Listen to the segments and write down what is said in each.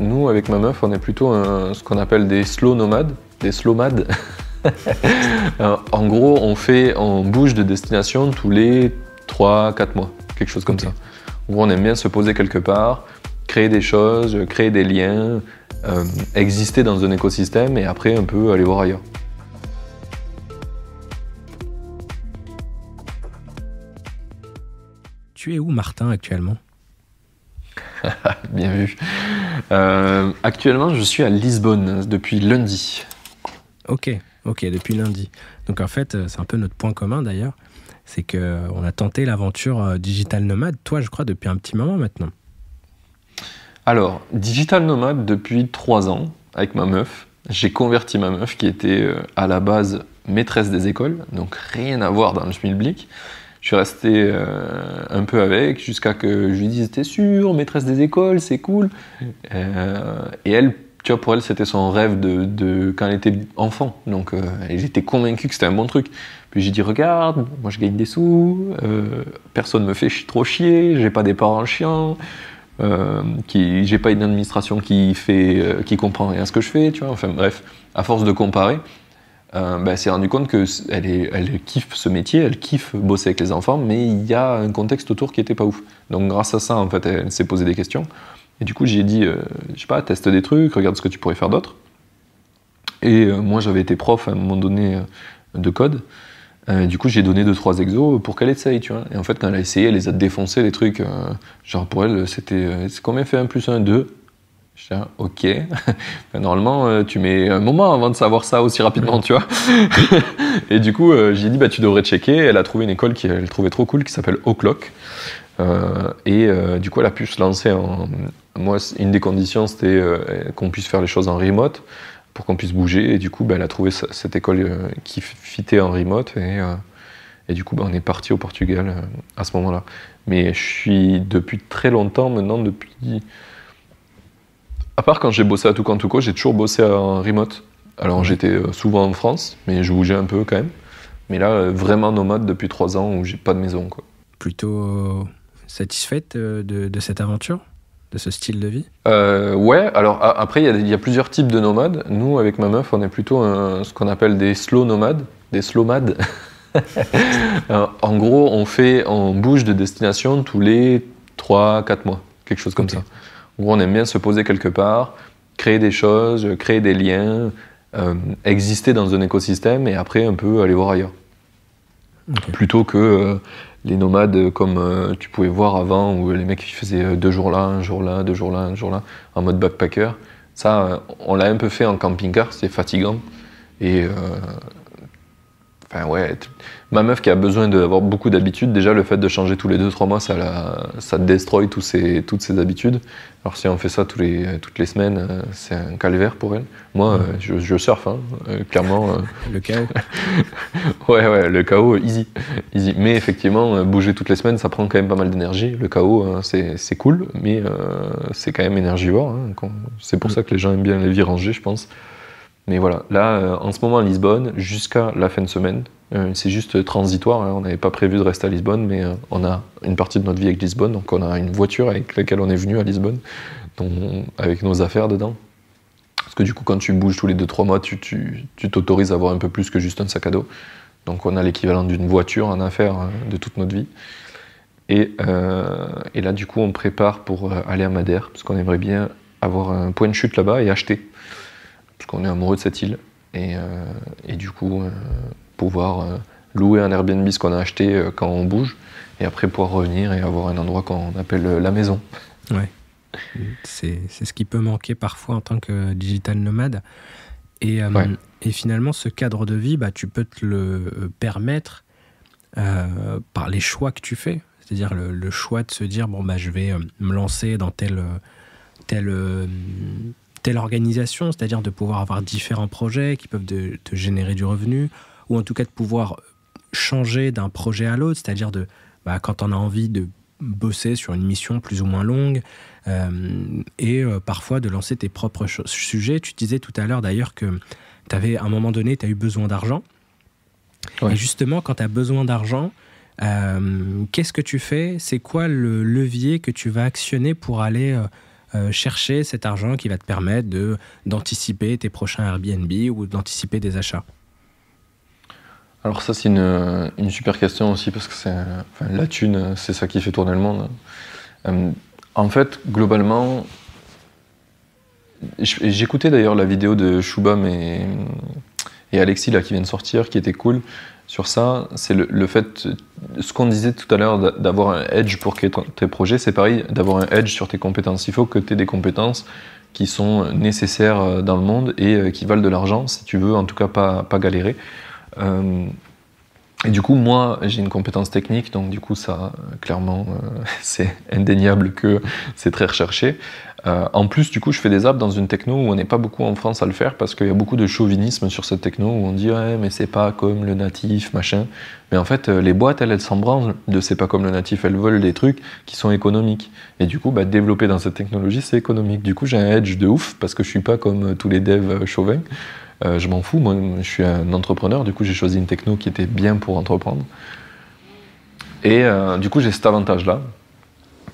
Nous, avec ma meuf, on est plutôt ce qu'on appelle des slow nomades, des slowmades. Euh, en gros, on fait, on bouge de destination tous les 3-4 mois, quelque chose comme ça. on aime bien se poser quelque part, créer des choses, créer des liens, euh, exister dans un écosystème et après un peu aller voir ailleurs. Tu es où, Martin, actuellement Bien vu. Euh, actuellement, je suis à Lisbonne depuis lundi. Ok, ok, depuis lundi. Donc en fait, euh, c'est un peu notre point commun d'ailleurs, c'est que euh, on a tenté l'aventure digital nomade. Toi, je crois depuis un petit moment maintenant. Alors, digital nomade depuis trois ans avec ma meuf. J'ai converti ma meuf qui était à la base maîtresse des écoles, donc rien à voir dans le public. Je suis resté euh, un peu avec jusqu'à que je lui dise T'es sûr, maîtresse des écoles, c'est cool. Euh, et elle, tu vois, pour elle, c'était son rêve de, de, quand elle était enfant. Donc, euh, j'étais convaincu que c'était un bon truc. Puis j'ai dit Regarde, moi je gagne des sous, personne me fait trop chier, j'ai pas des parents chiants. qui j'ai pas une administration qui fait qui comprend rien à ce que je fais tu vois enfin bref à force de comparer elle euh, bah, ben, s'est rendu compte qu'elle elle kiffe ce métier, elle kiffe bosser avec les enfants, mais il y a un contexte autour qui n'était pas ouf. Donc grâce à ça, en fait, elle s'est posé des questions. Et du coup, j'ai dit, je euh, je sais pas, teste des trucs, regarde ce que tu pourrais faire d'autre. Et euh, moi, j'avais été prof à un moment donné de code. du coup, j'ai donné deux trois exos pour qu'elle essaye, tu vois. Et en fait, quand elle a essayé, elle les a défoncés, les trucs. genre pour elle, c'était, c'est même fait un plus un, 2 je dis, ok. Ben, normalement, euh, tu mets un moment avant de savoir ça aussi rapidement, tu vois. et du coup, euh, j'ai dit, bah, tu devrais checker. Elle a trouvé une école qu'elle trouvait trop cool qui s'appelle O'Clock. Euh, et du coup, elle a pu se lancer en. Moi, une des conditions, c'était qu'on puisse faire les choses en remote pour qu'on puisse bouger. Et du coup, ben, elle a trouvé cette école qui fitait en remote. Et, et du coup, ben, on est parti au Portugal à ce moment-là. Mais je suis depuis très longtemps, maintenant, depuis. À part quand j'ai bossé à Touco, j'ai toujours bossé en remote. Alors j'étais euh, souvent en France, mais je bougeais un peu quand même. Mais là, euh, vraiment nomade depuis trois ans où j'ai pas de maison. Quoi. Plutôt euh, satisfaite de, cette aventure de ce style de vie Ouais, alors après, il y, a plusieurs types de nomades. Nous, avec ma meuf, on est plutôt ce qu'on appelle des slow nomades, des slow en gros, on, fait, on bouge de destination tous les 3-4 mois, quelque chose comme ça où on aime bien se poser quelque part, créer des choses, créer des liens, euh, exister dans un écosystème et après un peu aller voir ailleurs. Plutôt que euh, les nomades comme euh, tu pouvais voir avant, où les mecs qui faisaient deux jours là, un jour là, deux jours là, un jour là, en mode backpacker. Ça, on l'a un peu fait en camping-car, c'est fatigant. Et ben ouais, ma meuf qui a besoin d'avoir beaucoup d'habitudes, déjà le fait de changer tous les 2-3 mois, ça, la, ça détruit tous ses, toutes ses habitudes. Alors si on fait ça tous les, toutes les semaines, euh, c'est un calvaire pour elle. Moi, euh, je, je surfe, hein. euh, clairement. le chaos. ouais, ouais, le chaos, easy. Mais effectivement, bouger toutes les semaines, ça prend quand même pas mal d'énergie. Le chaos, hein, c'est cool, mais c'est quand même énergivore. Hein, c'est pour mm. ça que les gens aiment bien les vies rangées, je pense. Mais voilà, là, euh, en ce moment à Lisbonne, jusqu'à la fin de semaine, euh, c'est juste transitoire. Hein. On n'avait pas prévu de rester à Lisbonne, mais euh, on a une partie de notre vie avec Lisbonne. Donc on a une voiture avec laquelle on est venu à Lisbonne, avec nos affaires dedans. Parce que du coup, quand tu bouges tous les deux trois mois, tu, t'autorises à avoir un peu plus que juste un sac à dos. Donc on a l'équivalent d'une voiture en affaires de toute notre vie. et, là, du coup, on prépare pour aller à Madère, parce qu'on aimerait bien avoir un point de chute là-bas et acheter qu'on est amoureux de cette île. Et, euh, du coup, euh, pouvoir euh, louer un Airbnb, ce qu'on a acheté quand on bouge, et après pouvoir revenir et avoir un endroit qu'on appelle la maison. Ouais. C'est ce qui peut manquer parfois en tant que digital nomade. Et, et finalement, ce cadre de vie, bah, tu peux te le permettre par les choix que tu fais. C'est-à-dire le, choix de se dire, bon, bah, je vais me lancer dans tel, tel telle organisation, c'est-à-dire de pouvoir avoir différents projets qui peuvent te, générer du revenu, ou en tout cas de pouvoir changer d'un projet à l'autre, c'est-à-dire de bah, quand on a envie de bosser sur une mission plus ou moins longue euh, et euh, parfois de lancer tes propres sujets. Tu disais tout à l'heure d'ailleurs que tu avais à un moment donné, tu as eu besoin d'argent. Et justement, quand tu as besoin d'argent, euh, qu'est-ce que tu fais C'est quoi le levier que tu vas actionner pour aller euh, chercher cet argent qui va te permettre de, d'anticiper tes prochains Airbnb ou d'anticiper des achats Alors ça c'est une, une super question aussi parce que c'est, la thune, c'est ça qui fait tourner le monde. Euh, en fait, globalement, j'écoutais d'ailleurs la vidéo de Shubham et, et Alexis là, qui vient de sortir, qui était cool, sur ça, c'est le, fait, ce qu'on disait tout à l'heure, d'avoir un edge pour créer tes projets, c'est pareil, d'avoir un edge sur tes compétences. Il faut que tu aies des compétences qui sont nécessaires euh, dans le monde et euh, qui valent de l'argent, si tu veux, en tout cas pas, galérer. Euh, et du coup, moi, j'ai une compétence technique, donc du coup, ça, clairement, c'est indéniable que c'est très recherché. Euh, en plus, du coup, je fais des apps dans une techno où on n'est pas beaucoup en France à le faire parce qu'il y a beaucoup de chauvinisme sur cette techno où on dit ouais, mais c'est pas comme le natif, machin. Mais en fait, euh, les boîtes, elles, elles s'en de c'est pas comme le natif, elles veulent des trucs qui sont économiques. Et du coup, bah, développer dans cette technologie, c'est économique. Du coup, j'ai un edge de ouf parce que je suis pas comme euh, tous les devs chauvins. je m'en fous, moi, je suis un entrepreneur, du coup, j'ai choisi une techno qui était bien pour entreprendre. Et du coup, j'ai cet avantage-là.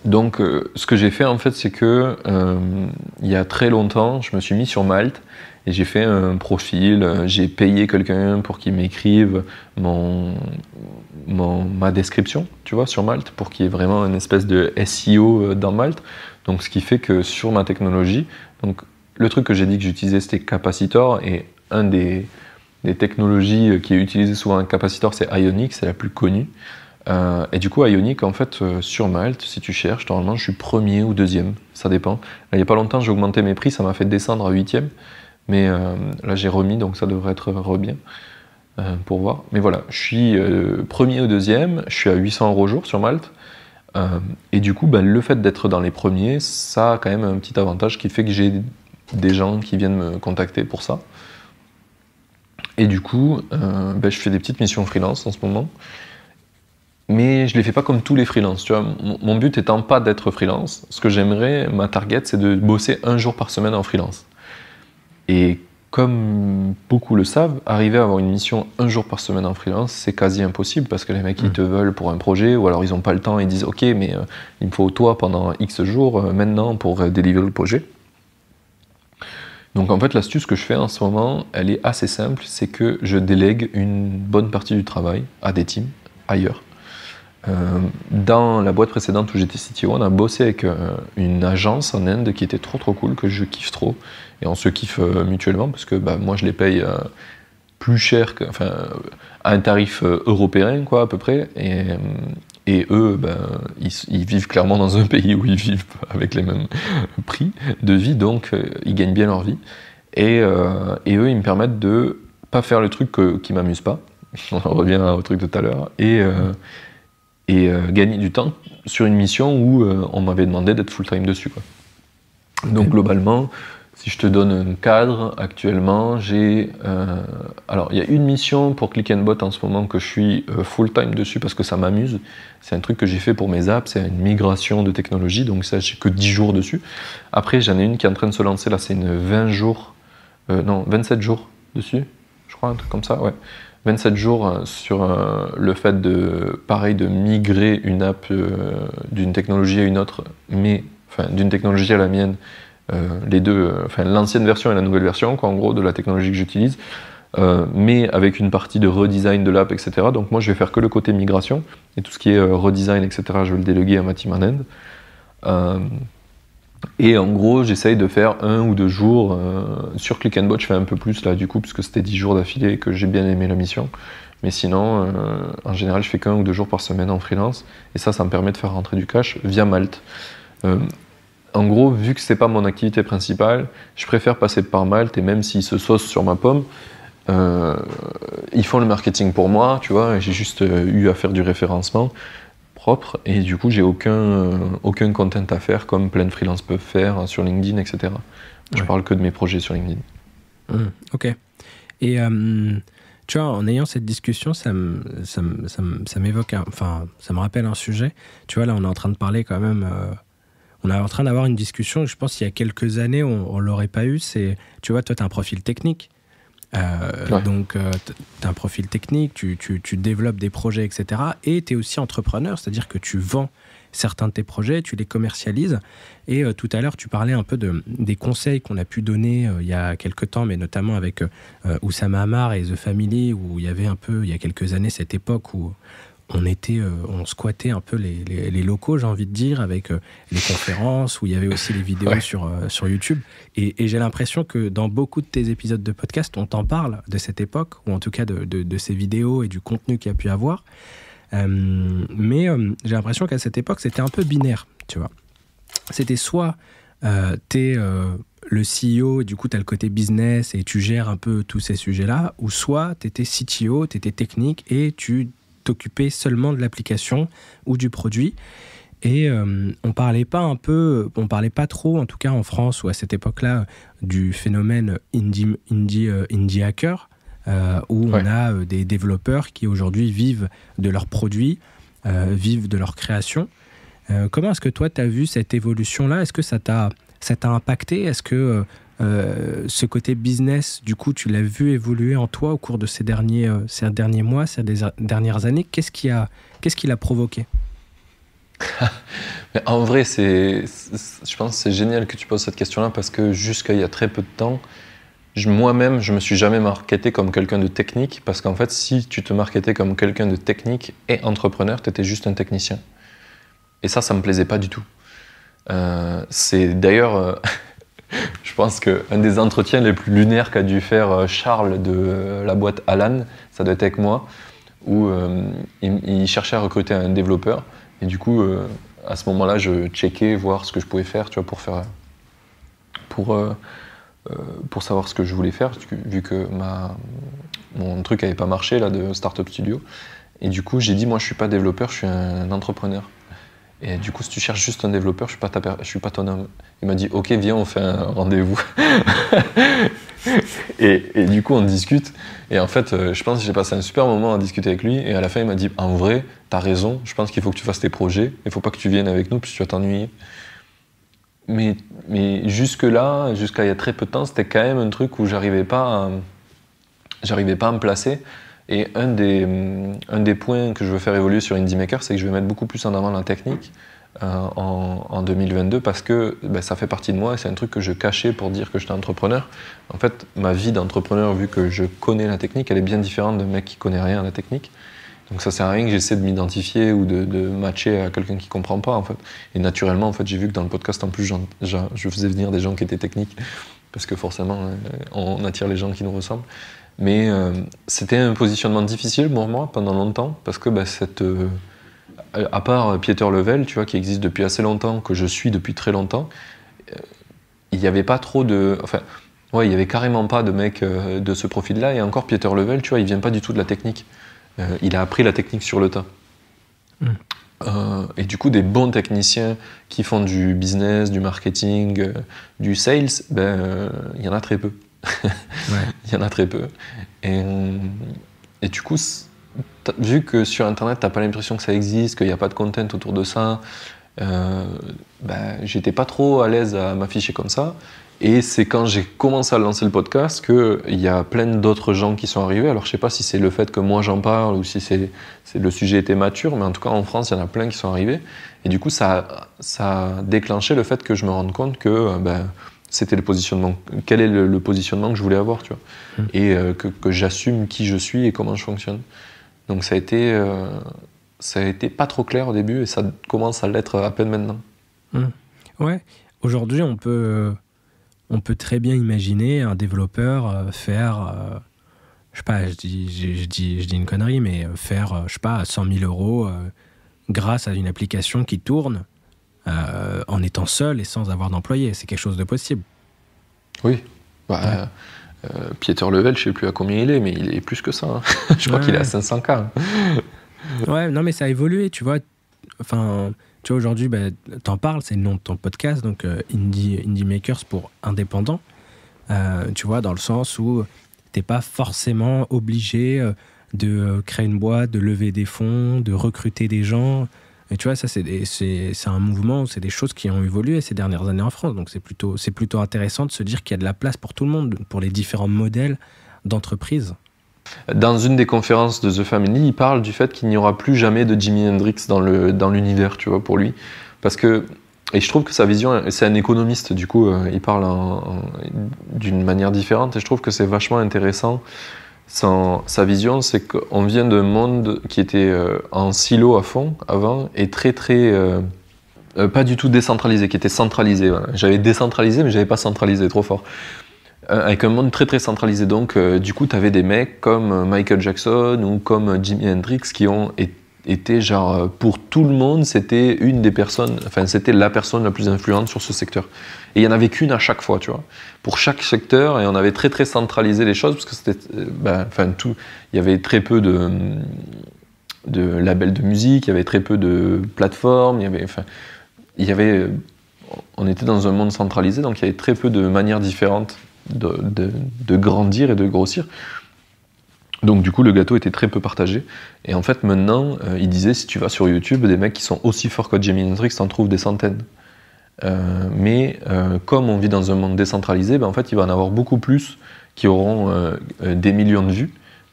Donc, euh, ce que j'ai fait en fait, c'est que euh, il y a très longtemps, je me suis mis sur Malte et j'ai fait un profil. Euh, j'ai payé quelqu'un pour qu'il m'écrive mon, ma description, tu vois, sur Malte, pour qu'il y ait vraiment une espèce de SEO dans Malte. Donc, ce qui fait que sur ma technologie, donc le truc que j'ai dit que j'utilisais, c'était Capacitor et un des, des technologies qui est utilisée souvent en capacitor, c'est Ionic, c'est la plus connue. Euh, et du coup, à Ionic, en fait, euh, sur Malte, si tu cherches, normalement, je suis premier ou deuxième, ça dépend. il n'y a pas longtemps, j'ai augmenté mes prix, ça m'a fait descendre à huitième, mais euh, là, j'ai remis, donc ça devrait être re bien pour voir. Mais voilà, je suis premier ou deuxième, je suis à 800 euros jour sur Malte, et du coup, ben, le fait d'être dans les premiers, ça a quand même un petit avantage qui fait que j'ai des gens qui viennent me contacter pour ça. Et du coup, ben, je fais des petites missions freelance en ce moment mais je ne les fais pas comme tous les freelances. Tu vois. Mon but étant pas d'être freelance, ce que j'aimerais, ma target, c'est de bosser un jour par semaine en freelance. Et comme beaucoup le savent, arriver à avoir une mission un jour par semaine en freelance, c'est quasi impossible parce que les mecs, ils mm. te veulent pour un projet ou alors ils n'ont pas le temps, ils disent Ok, mais euh, il me faut toi pendant X jours euh, maintenant pour euh, délivrer le projet. Donc en fait, l'astuce que je fais en ce moment, elle est assez simple c'est que je délègue une bonne partie du travail à des teams ailleurs euh, dans la boîte précédente où j'étais CTO, on a bossé avec euh, une agence en Inde qui était trop trop cool, que je kiffe trop. Et on se kiffe euh, mutuellement parce que bah, moi je les paye plus cher, que, enfin, à un tarif européen quoi à peu près. Et, eux, bah, ils, vivent clairement dans un pays où ils vivent avec les mêmes prix de vie, donc ils gagnent bien leur vie. Et, eux, ils me permettent de pas faire le truc qui qui m'amuse pas. On revient au truc de tout à l'heure. Et et euh, gagner du temps sur une mission où euh, on m'avait demandé d'être full-time dessus. Quoi. Donc globalement, si je te donne un cadre, actuellement, j'ai. Euh, alors, il y a une mission pour Click and Bot en ce moment que je suis full-time dessus parce que ça m'amuse. C'est un truc que j'ai fait pour mes apps, c'est une migration de technologie, donc ça, j'ai que 10 jours dessus. Après, j'en ai une qui est en train de se lancer, là, c'est une 20 jours. Euh, non, 27 jours dessus, je crois, un truc comme ça, ouais. 27 jours euh, sur euh, le fait de, pareil, de migrer une app euh, d'une technologie à une autre, mais enfin, d'une technologie à la mienne, les deux, enfin, l'ancienne version et la nouvelle version, quoi, en gros, de la technologie que j'utilise. mais avec une partie de redesign de l'app, etc. Donc moi, je vais faire que le côté migration et tout ce qui est redesign, etc. Je vais le déléguer à ma team end. Et en gros, j'essaye de faire un ou deux jours. Euh, sur Click and Bot, je fais un peu plus là, du coup, parce que c'était 10 jours d'affilée et que j'ai bien aimé la mission. Mais sinon, euh, en général, je fais qu'un ou deux jours par semaine en freelance. Et ça, ça me permet de faire rentrer du cash via Malte. Euh, en gros, vu que ce n'est pas mon activité principale, je préfère passer par Malte et même s'ils se saucent sur ma pomme, ils font le marketing pour moi, tu vois. J'ai juste eu à faire du référencement propre et du coup j'ai aucun, euh, aucun content à faire comme plein de freelances peuvent faire hein, sur LinkedIn, etc. Je parle que de mes projets sur LinkedIn. Mmh, ok. Et euh, tu vois, en ayant cette discussion, ça me, enfin, ça me rappelle un sujet. Tu vois, là, on est en train de parler quand même. Euh, on est en train d'avoir une discussion. Je pense qu'il y a quelques années, on, ne l'aurait pas eu. C'est, tu vois, toi, tu as un profil technique. Euh, donc, euh, tu as un profil technique, tu, développes des projets, etc. Et tu es aussi entrepreneur, c'est-à-dire que tu vends certains de tes projets, tu les commercialises. Et euh, tout à l'heure, tu parlais un peu des conseils qu'on a pu donner il y a quelques temps, mais notamment avec Oussama Hamar et The Family, où il y avait un peu, il y a quelques années, cette époque où on était, euh, on squattait un peu les, locaux, j'ai envie de dire, avec euh, les conférences où il y avait aussi les vidéos sur, euh, sur YouTube. Et, j'ai l'impression que dans beaucoup de tes épisodes de podcast, on t'en parle de cette époque, ou en tout cas de, ces vidéos et du contenu qu'il a pu avoir. mais j'ai l'impression qu'à cette époque, c'était un peu binaire, tu vois. C'était soit t'es le CEO, du coup, tu as le côté business et tu gères un peu tous ces sujets-là, ou soit tu étais CTO, tu étais technique et tu t'occuper seulement de l'application ou du produit. Et euh, on parlait pas un peu, on parlait pas trop, en tout cas en France ou à cette époque-là, du phénomène indie, indie, euh, indie hacker, euh, où on a des développeurs qui aujourd'hui vivent de leurs produits, vivent de leur création. comment est-ce que toi, tu as vu cette évolution-là Est-ce que ça t'a impacté Est-ce que euh, ce côté business, du coup, tu l'as vu évoluer en toi au cours de ces derniers, euh, ces derniers mois, ces dernières années. Qu'est-ce qui a, qu'est-ce qui l'a provoqué En vrai, c'est, je pense, c'est génial que tu poses cette question-là parce que jusqu'à il y a très peu de temps, moi-même, je me suis jamais marketé comme quelqu'un de technique parce qu'en fait, si tu te marketais comme quelqu'un de technique et entrepreneur, tu étais juste un technicien. Et ça, ça me plaisait pas du tout. Euh, c'est d'ailleurs je pense qu'un des entretiens les plus lunaires qu'a dû faire euh, Charles de euh, la boîte Alan, ça doit être avec moi, où euh, il, cherchait à recruter un développeur. Et du coup, à ce moment-là, je checkais, voir ce que je pouvais faire, tu pour faire. Pour, savoir ce que je voulais faire, vu que mon truc n'avait pas marché là, de Startup Studio. Et du coup, j'ai dit, moi, je ne suis pas développeur, je suis un entrepreneur. Et du coup, si tu cherches juste un développeur, je suis pas, suis pas ton homme. Il m'a dit, ok, viens, on fait un rendez-vous. et, du coup, on discute. Et en fait, euh, je pense que j'ai passé un super moment à discuter avec lui. Et à la fin, il m'a dit, en vrai, tu as raison. Je pense qu'il faut que tu fasses tes projets. Il faut pas que tu viennes avec nous, puis tu vas t'ennuyer. Mais, jusque-là, jusqu'à il y a très peu de temps, c'était quand même un truc où j'arrivais pas j'arrivais pas à me placer. Et un des, un des points que je veux faire évoluer sur Indie Maker, c'est que je vais mettre beaucoup plus en avant la technique. Euh, en, 2022 parce que ben, ça fait partie de moi et c'est un truc que je cachais pour dire que j'étais entrepreneur. En fait, ma vie d'entrepreneur, vu que je connais la technique, elle est bien différente d'un mec qui connaît rien à la technique. Donc ça sert à rien que j'essaie de m'identifier ou de, matcher à quelqu'un qui comprend pas en fait. Et naturellement, en fait, j'ai vu que dans le podcast, en plus, je faisais venir des gens qui étaient techniques parce que forcément, euh, on attire les gens qui nous ressemblent. Mais euh, c'était un positionnement difficile pour moi pendant longtemps, parce que bah, cette, euh, à part Pieter Level, tu vois, qui existe depuis assez longtemps, que je suis depuis très longtemps, euh, il n'y avait pas trop de... Enfin, ouais, il y avait carrément pas de mec de ce profil-là, et encore Pieter Level, tu vois, il vient pas du tout de la technique. il a appris la technique sur le tas. Mm. et du coup, des bons techniciens qui font du business, du marketing, du sales, ben, il y en a très peu. Il y en a très peu. Et, euh, et du coup, vu que sur Internet, n'as pas l'impression que ça existe, qu'il n'y a pas de content autour de ça, euh, bah, j'étais pas trop à l'aise à m'afficher comme ça. Et c'est quand j'ai commencé à lancer le podcast qu'il y a plein d'autres gens qui sont arrivés. Alors je sais pas si c'est le fait que moi j'en parle ou si c'est, le sujet était mature, mais en tout cas en France, il y en a plein qui sont arrivés. Et du coup, ça, ça a déclenché le fait que je me rende compte que euh, ben, c'était le positionnement. Quel est le, positionnement que je voulais avoir, tu vois hmm. Et euh, que, j'assume qui je suis et comment je fonctionne. Donc ça a été, euh, ça a été pas trop clair au début et ça commence à l'être à peine maintenant. Hmm. Ouais. Aujourd'hui, on peut, euh, on peut très bien imaginer un développeur faire, je sais pas, je dis, je, dis, je dis une connerie, mais faire, je sais pas, 100 000 euros grâce à une application qui tourne euh, en étant seul et sans avoir d'employé. C'est quelque chose de possible. Oui. Bah, euh, Pieter Level, je ne sais plus à combien il est, mais il est plus que ça. Hein. je crois qu'il est à 500K. Hein. ouais, non, mais ça a évolué, tu vois. Enfin, tu vois, aujourd'hui, bah, t'en parles, c'est le nom de ton podcast, donc euh, indie, Makers pour indépendants. tu vois, dans le sens où t'es pas forcément obligé de créer une boîte, de lever des fonds, de recruter des gens. Et tu vois, ça, c'est un mouvement, c'est des choses qui ont évolué ces dernières années en France. Donc, c'est plutôt, plutôt intéressant de se dire qu'il y a de la place pour tout le monde, pour les différents modèles d'entreprise. Dans une des conférences de The Family, il parle du fait qu'il n'y aura plus jamais de Jimi Hendrix dans l'univers, dans tu vois, pour lui. Parce que et je trouve que sa vision, c'est un économiste, du coup, euh, il parle d'une manière différente, et je trouve que c'est vachement intéressant sa vision, c'est qu'on vient d'un monde qui était euh, en silo à fond avant et très très euh, euh, pas du tout décentralisé, qui était centralisé. J'avais décentralisé, mais j'avais pas centralisé, trop fort. avec un monde très très centralisé. Donc, du coup, tu avais des mecs comme Michael Jackson ou comme Jimi Hendrix qui ont, été était genre euh, pour tout le monde, c'était une des personnes, enfin c'était la personne la plus influente sur ce secteur. Et il y en avait qu'une à chaque fois, tu vois, pour chaque secteur, et on avait très très centralisé les choses parce que c'était, euh, bah, enfin tout, il y avait très peu de de labels de musique, il y avait très peu de plateformes, il y avait, enfin, il y avait, on était dans un monde centralisé, donc il y avait très peu de manières différentes de, de grandir et de grossir. Donc du coup, le gâteau était très peu partagé. Et en fait, maintenant, euh, il disait, si tu vas sur YouTube, des mecs qui sont aussi forts que Jamie Hendrix, t'en trouve des centaines. Euh, mais euh, comme on vit dans un monde décentralisé, ben, en fait, il va en avoir beaucoup plus qui auront des millions de vues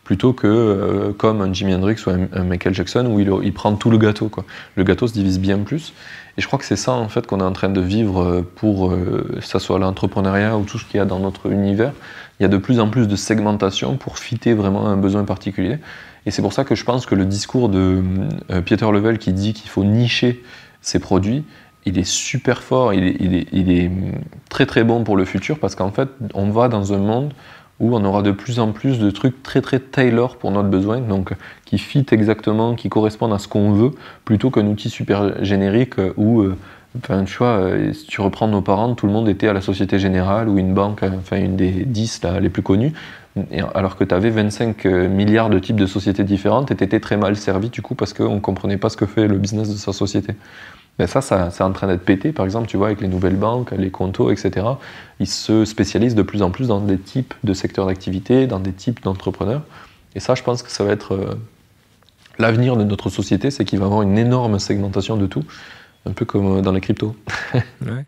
plutôt que euh, comme un Jimi Hendrix ou un, Michael Jackson où il, prend tout le gâteau. Quoi. Le gâteau se divise bien plus. Et je crois que c'est ça en fait qu'on est en train de vivre euh, pour euh, que ça soit l'entrepreneuriat ou tout ce qu'il y a dans notre univers. Il y a de plus en plus de segmentation pour fitter vraiment un besoin particulier. Et c'est pour ça que je pense que le discours de Peter Level qui dit qu'il faut nicher ses produits, il est super fort, il est, il est hum, très très bon pour le futur parce qu'en fait on va dans un monde où on aura de plus en plus de trucs très très tailor pour notre besoin, donc qui fit exactement, qui correspondent à ce qu'on veut, plutôt qu'un outil super générique euh, où, euh, enfin, tu vois, euh, si tu reprends nos parents, tout le monde était à la Société Générale ou une banque, enfin une des dix les plus connues, alors que tu avais 25 milliards de types de sociétés différentes et tu étais très mal servi du coup parce qu'on ne comprenait pas ce que fait le business de sa société ben ça, ça c'est en train d'être pété. Par exemple, tu vois, avec les nouvelles banques, les contos, etc., ils se spécialisent de plus en plus dans des types de secteurs d'activité, dans des types d'entrepreneurs. Et ça, je pense que ça va être euh, l'avenir de notre société, c'est qu'il va y avoir une énorme segmentation de tout, un peu comme euh, dans les cryptos. ouais.